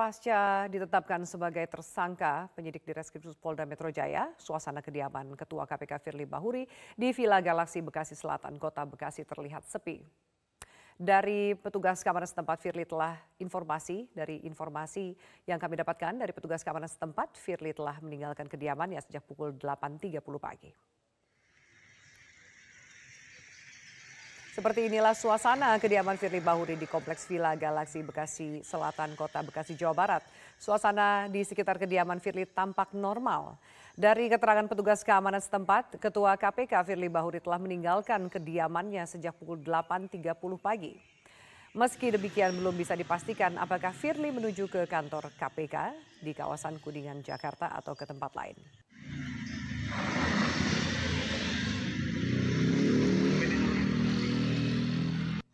Pasca ditetapkan sebagai tersangka, penyidik di Reskripsus Polda Metro Jaya, suasana kediaman Ketua KPK Firly Bahuri di Villa Galaksi Bekasi Selatan, Kota Bekasi terlihat sepi. Dari petugas keamanan setempat, Firly telah informasi dari informasi yang kami dapatkan dari petugas keamanan setempat, Firly telah meninggalkan kediamannya sejak pukul 8.30 pagi. Seperti inilah suasana kediaman Firly Bahuri di Kompleks Villa Galaksi Bekasi Selatan, Kota Bekasi, Jawa Barat. Suasana di sekitar kediaman Firly tampak normal. Dari keterangan petugas keamanan setempat, Ketua KPK Firly Bahuri telah meninggalkan kediamannya sejak pukul 8.30 pagi. Meski demikian belum bisa dipastikan apakah Firly menuju ke kantor KPK di kawasan Kuningan, Jakarta atau ke tempat lain.